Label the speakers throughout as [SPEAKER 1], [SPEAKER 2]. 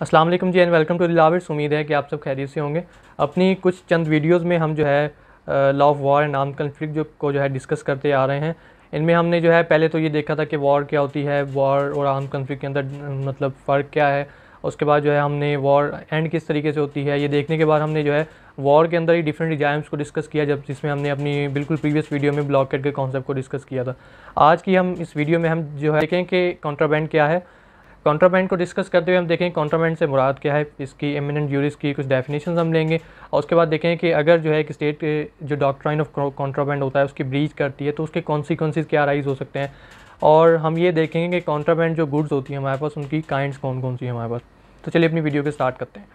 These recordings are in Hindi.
[SPEAKER 1] अस्सलाम वालेकुम जी एंड वेलकम टू लावर्स उम्मीद है कि आप सब खैरियत से होंगे अपनी कुछ चंद वीडियोस में हम जो है law of war and arm conflict जो को जो है डिस्कस करते आ रहे हैं इनमें हमने जो है पहले तो ये देखा था कि वॉर क्या होती है वॉर और आर्म कन्फ्लिक्ट के अंदर मतलब फ़र्क क्या है उसके बाद जो है हमने वॉर एंड किस तरीके से होती है ये देखने के बाद हमने जो है वॉर के अंदर ही डिफरेंट डिजाइम्स को डिस्कस किया जब जिसमें हमने अपनी बिल्कुल प्रीवियस वीडियो में ब्लॉकेट के कॉन्सेप्ट को डिस्कस किया था आज की हम इस वीडियो में हम जो है देखें कि कॉन्ट्राबैंड क्या है कॉन्ट्राबैंड को डिस्कस करते हुए हम देखें कॉन्ट्राबैंड से मुराद क्या है इसकी एमिनेंट ड्यूरीज की कुछ डेफिनेशन हम लेंगे और उसके बाद देखें कि अगर जो है एक स्टेट जो डॉक्ट्राइन ऑफ कॉन्ट्राबैंड होता है उसकी ब्रीच करती है तो उसके कॉन्सिक्वेंसेज क्या राइज हो सकते हैं और हम ये देखेंगे कि कॉन्ट्राबैंड जो गुड्स होती है हमारे पास उनकी काइंड्स कौन कौन सी है हमारे पास तो चलिए अपनी वीडियो को स्टार्ट करते हैं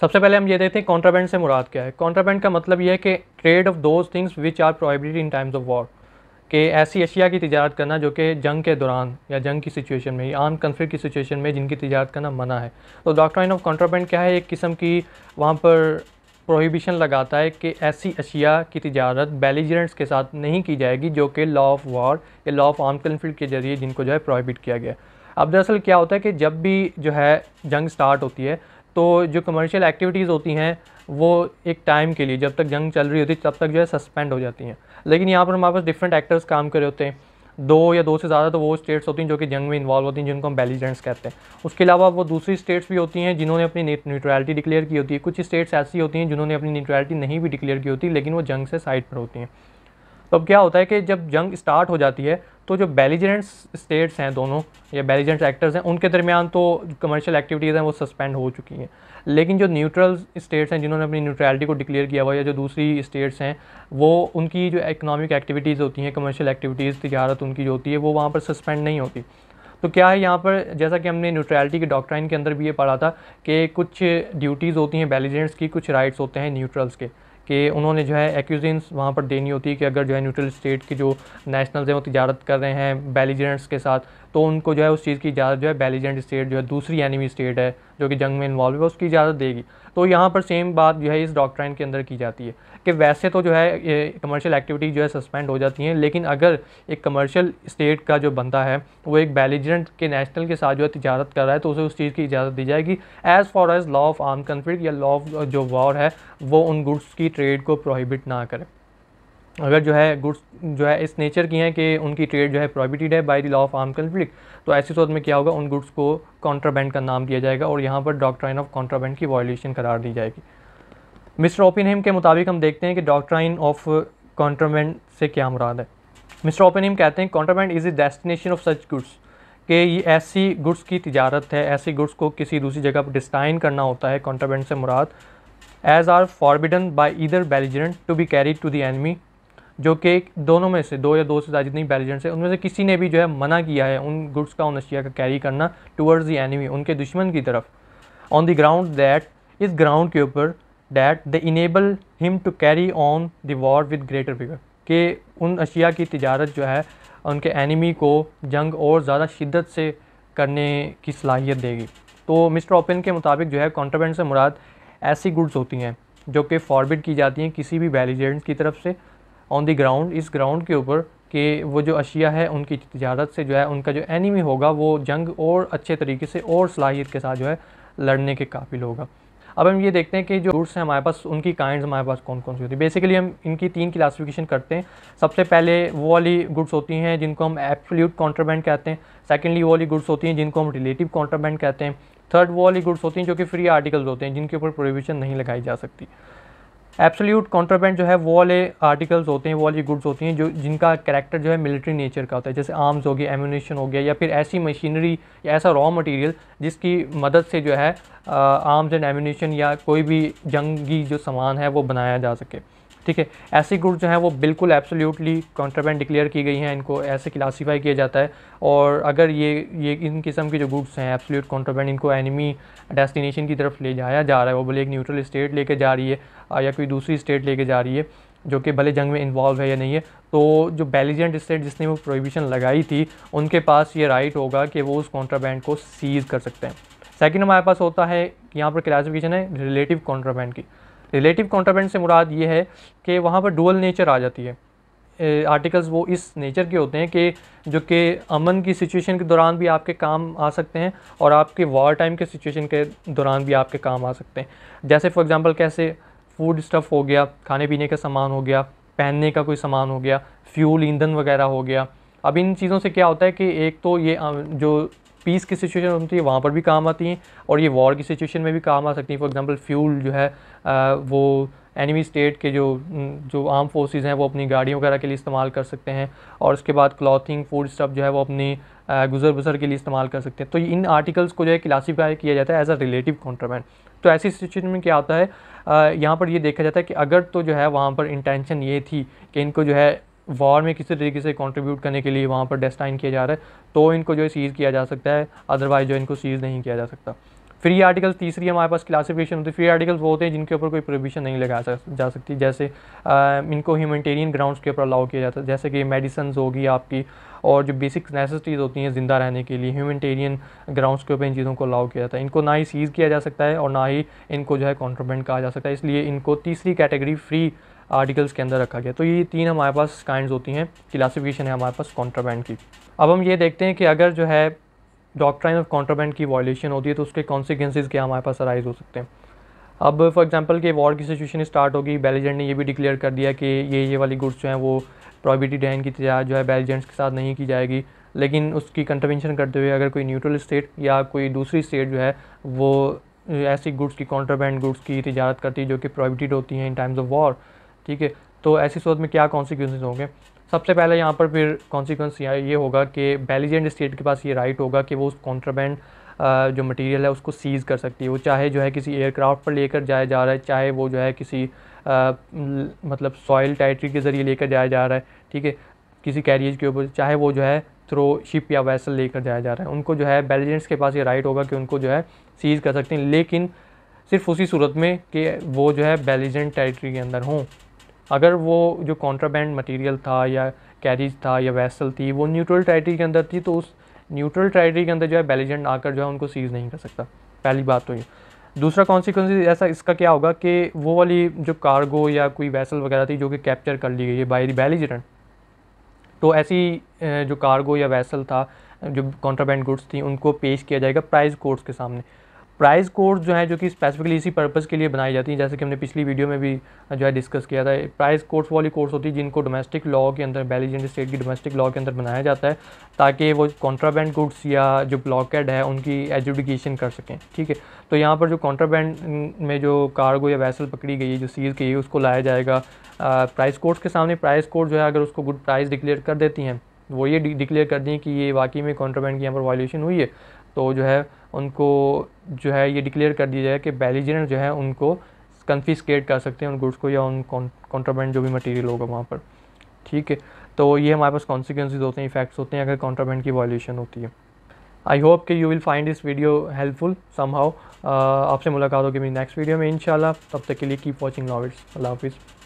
[SPEAKER 1] सबसे पहले हम ये देखते हैं कॉन्ट्राबैंड से मुराद क्या है कॉन्ट्राबैंड का मतलब यह है कि trade of those things which are prohibited in times of war कि ऐसी अशिया की तजारत करना जो कि जंग के दौरान या जंग की सिचुएशन में आर्म कन्फ्लिक की सिचुएशन में जिनकी तजारत करना मना है तो डॉक्ट्राइन ऑफ कॉन्ट्राबैंड क्या है एक किस्म की वहाँ पर प्रोहिबिशन लगाता है कि ऐसी अशिया की तजारत बेलिजरेंट्स के साथ नहीं की जाएगी जो कि लॉ ऑफ वॉर या लॉ ऑफ आर्म कन्फ्लिक्ट के ज़रिए जिनको जो है प्रोहिबिट किया गया अब दरअसल क्या होता है कि जब भी जो है जंग स्टार्ट होती है तो जो कमर्शियल एक्टिविटीज़ होती हैं वो एक टाइम के लिए जब तक जंग चल रही होती है तब तक जो है सस्पेंड हो जाती हैं लेकिन यहाँ पर हमारे पास डिफरेंट एक्टर्स काम कर रहे होते हैं दो या दो से ज़्यादा तो वो स्टेट्स होती हैं जो कि जंग में इन्वॉल्व होती हैं जिनको हम बेलिजेंट्स कहते हैं उसके अलावा वो दूसरी स्टेट्स भी होती हैं जिन्होंने अपनी न्यूट्रलिटी डिक्लेयर की होती है कुछ स्टेट्स ऐसी होती हैं जिन्होंने अपनी न्यूट्रलिटी नहीं भी डिक्लेयर की होती लेकिन वो जंग से साइड पर होती हैं तो अब क्या होता है कि जब जंग स्टार्ट हो जाती है तो जो बेलिजेंट स्टेट्स हैं दोनों या बेलिजेंट एक्टर्स हैं उनके दरमियान तो कमर्शियल एक्टिविटीज़ हैं वो सस्पेंड हो चुकी हैं लेकिन जो न्यूट्रल स्टेट्स हैं जिन्होंने अपनी न्यूट्रलिटी को डिक्लेयर किया हुआ या जो दूसरी स्टेट्स हैं वो उनकी जो इकनॉमिक एक्टिविटीज़ होती हैं कमर्शियल एक्टिविटीज़ तजारत उनकी जो होती है वो वहाँ पर सस्पेंड नहीं होती तो क्या है यहाँ पर जैसा कि हमने न्यूट्रलिटी के डॉक्ट्राइन के अंदर भी ये पढ़ा था कि कुछ ड्यूटीज़ होती हैं बेलिजेंट्स की कुछ राइट्स होते हैं न्यूट्रल्स के कि उन्होंने जो है एक्यूजेंस वहाँ पर देनी होती है कि अगर जो है न्यूट्रल स्टेट की जो नेशनल्स हैं वो तजारत कर रहे हैं बेलिजेंट्स के साथ तो उनको जो है उस चीज़ की इजाज़त जो है बेलिजेंट स्टेट जो है दूसरी एनिमी स्टेट है जो कि जंग में इन्वॉल्व है उसकी इजाज़त देगी तो यहाँ पर सेम बात जो है इस डॉक्ट्राइन के अंदर की जाती है कि वैसे तो जो है कमर्शियल एक्टिविटी जो है सस्पेंड हो जाती है लेकिन अगर एक कमर्शियल स्टेट का जो बंदा है वो एक बैलिजेंट के नेशनल के साथ जो है तजारत कर रहा है तो उसे उस चीज़ की इजाज़त दी जाएगी as far as law of arm conflict या लॉ ऑफ जो वॉर है वो उन गुड्स की ट्रेड को प्रोहिबिट ना करें अगर जो है गुड्स जो है इस नेचर की हैं कि उनकी ट्रेड जो है प्रोहिबिटेड है by the law of arm conflict तो ऐसी सूरत में क्या होगा उन गुड्स को कॉन्ट्राबैंड का नाम दिया जाएगा और यहाँ पर डॉक्ट्राइन ऑफ कॉन्ट्राबैंड की वायलेशन करार दी जाएगी मिस्टर ओपिनहेम के मुताबिक हम देखते हैं कि डॉक्ट्राइन ऑफ कॉन्ट्राबैंड से क्या मुराद है मिस्टर ओपिनहेम कहते हैं contraband is the destination of such goods कि ये ऐसी गुड्स की तजारत है ऐसी गुड्स को किसी दूसरी जगह पर डिस्टाइन करना होता है कॉन्ट्राबैंड से मुराद as are forbidden by either belligerent to be carry to the enemy जो कि दोनों में से दो या दो से ज़्यादा जितनी बैलिजेंट्स हैं उनमें से किसी ने भी जो है मना किया है उन गुड्स का उन अशिया का कैरी करना टूवर्ड्स दी एनिमी उनके दुश्मन की तरफ ऑन दी ग्राउंड दैट इस ग्राउंड के ऊपर that they enable him to carry on the war with greater figure कि उन अशिया की तजारत जो है उनके एनिमी को जंग और ज़्यादा शिद्दत से करने की सलाहियत देगी तो मिस्टर ओपन के मुताबिक जो है कॉन्ट्राबैंड से मुराद ऐसी गुड्स होती हैं जो कि फॉरबिड की जाती हैं किसी भी बैलिजेंट्स की तरफ से ऑन दी ग्राउंड इस ग्राउंड के ऊपर कि वो जो अशिया है उनकी तजारत से जो है उनका जो एनिमी होगा वो जंग और अच्छे तरीके से और सलाहियत के साथ जो है लड़ने के काबिल होगा अब हम ये देखते हैं कि जो रूट्स हैं हमारे पास उनकी काइंड हमारे पास कौन कौन सी होती है बेसिकली हम इनकी तीन क्लासिफिकेशन करते हैं सबसे पहले वो वाली गुड्स होती हैं जिनको हम एप्सोल्यूट कॉन्ट्राबैंड कहते हैं सेकेंडली वो वाली गुड्स होती हैं जिनको हम रिलेटिव कॉन्ट्राबैंड कहते हैं थर्ड वो वाली गुड्स होती हैं जो कि फ्री आर्टिकल्स होते हैं जिनके ऊपर प्रोविजन नहीं लगाई जा सकती एब्सोल्यूट कॉन्ट्राबैंड जो है वो वाले आर्टिकल्स होते हैं वो वाली गुड्स होती हैं जो जिनका करैक्टर जो है मिलिट्री नेचर का होता है जैसे आर्म्स हो गए एम्यूनेशन हो गया या फिर ऐसी मशीनरी या ऐसा रॉ मटेरियल जिसकी मदद से जो है आर्म्स एंड एम्यूनेशन या कोई भी जंगी जो सामान है वो बनाया जा सके ठीक है ऐसी ग्रुप जो हैं वो बिल्कुल एब्सोल्युटली कॉन्ट्राबैंड डिक्लेयर की गई हैं इनको ऐसे क्लासीफाई किया जाता है और अगर ये ये इन किस्म के जो ग्रुप्स हैं एब्सोल्यूट कॉन्ट्राबैंड इनको एनिमी डेस्टिनेशन की तरफ ले जाया जा रहा है वो भले एक न्यूट्रल स्टेट लेके जा रही है या कोई दूसरी स्टेट लेके जा रही है जो कि भले जंग में इन्वॉल्व है या नहीं है तो जो बेलिजेंट स्टेट जिसने वो प्रोहिबिशन लगाई थी उनके पास ये राइट होगा कि वो उस कॉन्ट्राबैंड को सीज़ कर सकते हैं सेकेंड हमारे पास होता है यहाँ पर क्लासिफिकेशन है रिलेटिव कॉन्ट्राबैंड की रिलेटिव कॉन्ट्राबैंड से मुराद ये है कि वहाँ पर डुअल नेचर आ जाती है आर्टिकल्स वो इस नेचर के होते हैं कि जो कि अमन की सिचुएशन के दौरान भी आपके काम आ सकते हैं और आपके वॉर टाइम के सिचुएशन के दौरान भी आपके काम आ सकते हैं जैसे फॉर एग्ज़ाम्पल कैसे फूड स्टफ़ हो गया खाने पीने का सामान हो गया पहनने का कोई सामान हो गया फ्यूल ईंधन वगैरह हो गया अब इन चीज़ों से क्या होता है कि एक तो ये जो पीस की सिचुएशन होती है वहाँ पर भी काम आती हैं और ये वॉर की सिचुएशन में भी काम आ सकती हैं फॉर एग्जांपल फ्यूल जो है आ, वो एनिमी स्टेट के जो जो आर्म फोर्सेस हैं वो अपनी गाड़ियों वगैरह के लिए इस्तेमाल कर सकते हैं और उसके बाद क्लॉथिंग फूड स्टफ जो है वो अपनी गुजर बसर के लिए इस्तेमाल कर सकते हैं तो इन आर्टिकल्स को जो है क्लासीफाई किया जाता है एज अ रिलेटिव कॉन्ट्रामैन तो ऐसी सिचुएशन में क्या होता है यहाँ पर ये देखा जाता है कि अगर तो जो है वहाँ पर इंटेंशन ये थी कि इनको जो है वॉर में किसी तरीके से कंट्रीब्यूट करने के लिए वहाँ पर डेस्टाइन किया जा रहा है तो इनको जो है सीज़ किया जा सकता है अदरवाइज जो इनको सीज़ नहीं किया जा सकता फ्री आर्टिकल्स तीसरी हमारे पास क्लासिफिकेशन होती है फ्री आर्टिकल्स वो होते हैं जिनके ऊपर कोई प्रोहिबिशन नहीं लगाया जा सकती जैसे आ, इनको ह्यूमटेरियन ग्राउंड्स के ऊपर अलाउ किया जाता है जैसे कि मेडिसन होगी आपकी और जो बेसिक नेसेसिटीज़ होती हैं ज़िंदा रहने के लिए ह्यूमटेरियन ग्राउंड्स के ऊपर इन चीज़ों को अलाउ किया जाता है इनको ना ही सीज़ किया जा सकता है और ना ही इनको जो है कॉन्ट्रोमेंट कहा जा सकता है इसलिए इनको तीसरी कैटेगरी फ्री आर्टिकल्स के अंदर रखा गया तो ये तीन हमारे पास काइंड होती हैं क्लासिफिकेशन है हमारे पास कॉन्ट्राबैंड की अब हम ये देखते हैं कि अगर जो है डॉक्ट्राइन ऑफ कॉन्ट्राबैंड की वॉयेशन होती है तो उसके कॉन्सिक्वेंसेज क्या हमारे पास अराइज हो सकते हैं अब फॉर एग्जांपल कि वॉर की सिचुएशन स्टार्ट होगी बेलिजेंट ने ये भी डिक्लेयर कर दिया कि ये ये वाली गुड्स जो हैं वो प्रॉबिटी डैन की तजारत जो है बेलिजेंट्स के साथ नहीं की जाएगी लेकिन उसकी कंट्रवेंशन करते हुए अगर कोई न्यूट्रल स्टेट या कोई दूसरी स्टेट जो है वो ऐसी गुड्स की कॉन्ट्राबैंड गुड्स की तजारत करती है जो कि प्रॉबिटिड होती हैं इन टाइम्स ऑफ वॉर ठीक है तो ऐसी सूरत में क्या कॉन्सिक्वेंसेज होंगे सबसे पहले यहाँ पर फिर कॉन्सिक्वेंस ये होगा कि बेलिजेंट स्टेट के पास ये राइट होगा कि वो उस कॉन्ट्राबैंड जो मटेरियल है उसको सीज़ कर सकती है वो चाहे जो है किसी एयरक्राफ्ट पर लेकर जाया जा रहा है चाहे वो जो है किसी आ, मतलब सॉयल टाइट्री के ज़रिए लेकर जाया जा रहा है ठीक है किसी कैरियज के ऊपर चाहे वो जो है थ्रो शिप या वैसल लेकर जाया जा रहा है उनको जो है बेलिजेंट्स के पास ये राइट होगा कि उनको जो है सीज़ कर सकते हैं लेकिन सिर्फ उसी सूरत में कि वो जो है बेलिजेंट टेरिटरी के अंदर हों अगर वो जो कॉन्ट्राबैंड मटेरियल था या कैरीज था या वैसल थी वो न्यूट्रल टेरिटरी के अंदर थी तो उस न्यूट्रल टेरिटरी के अंदर जो है बेलीजेंट आकर जो है उनको सीज़ नहीं कर सकता पहली बात तो ये दूसरा कॉन्सिक्वेंस ऐसा इसका क्या होगा कि वो वाली जो कार्गो या कोई वैसल वगैरह थी जो कि कैप्चर कर ली गई है बाई बेलिजरेंट तो ऐसी जो कार्गो या वैसल था जो कॉन्ट्राबैंड गुड्स थी उनको पेश किया जाएगा प्राइज कोर्ट्स के सामने प्राइस कोड जो है जो कि स्पेसिफिकली इसी पर्पज़ के लिए बनाई जाती हैं जैसे कि हमने पिछली वीडियो में भी जो है डिस्कस किया था प्राइस कोर्स वाली कोर्स होती है जिनको डोमेस्टिक लॉ के अंदर बेलीजेंट स्टेट की डोमेस्टिक लॉ के अंदर बनाया जाता है ताकि वो कॉन्ट्राबैंड गुड्स या जो ब्लॉकेड है उनकी एजुडिकेशन कर सकें ठीक है तो यहाँ पर जो कॉन्ट्राबैंड में जो कार्गो या वैसल पकड़ी गई है जो सीज़ की है उसको लाया जाएगा प्राइस कोर्ट्स के सामने प्राइस कोर्ट जो है अगर उसको गुड प्राइस डिक्लेयर कर देती हैं वो ये डिक्लेयर कर दें कि ये वाकई में कॉन्ट्राबैंड की यहाँ पर वॉल्यूशन हुई है तो जो है उनको जो है ये डिक्लेयर कर दिया जाए कि बेलिजेंट जो है उनको कन्फिस्केट कर सकते हैं उन गुड्स को या उन कॉन्ट्राबैंड जो भी मटेरियल होगा वहाँ पर ठीक है तो ये हमारे पास कॉन्सिक्वेंसेज होते हैं इफेक्ट्स होते हैं अगर कॉन्ट्राबैंड की वॉल्यूशन होती है आई होप कि you will find this video helpful हाउ आपसे मुलाकात होगी मेरी नेक्स्ट वीडियो में इंशाल्लाह तब तक के लिए कीप वॉचिंग लॉविट्स अल्लाह हाफिज़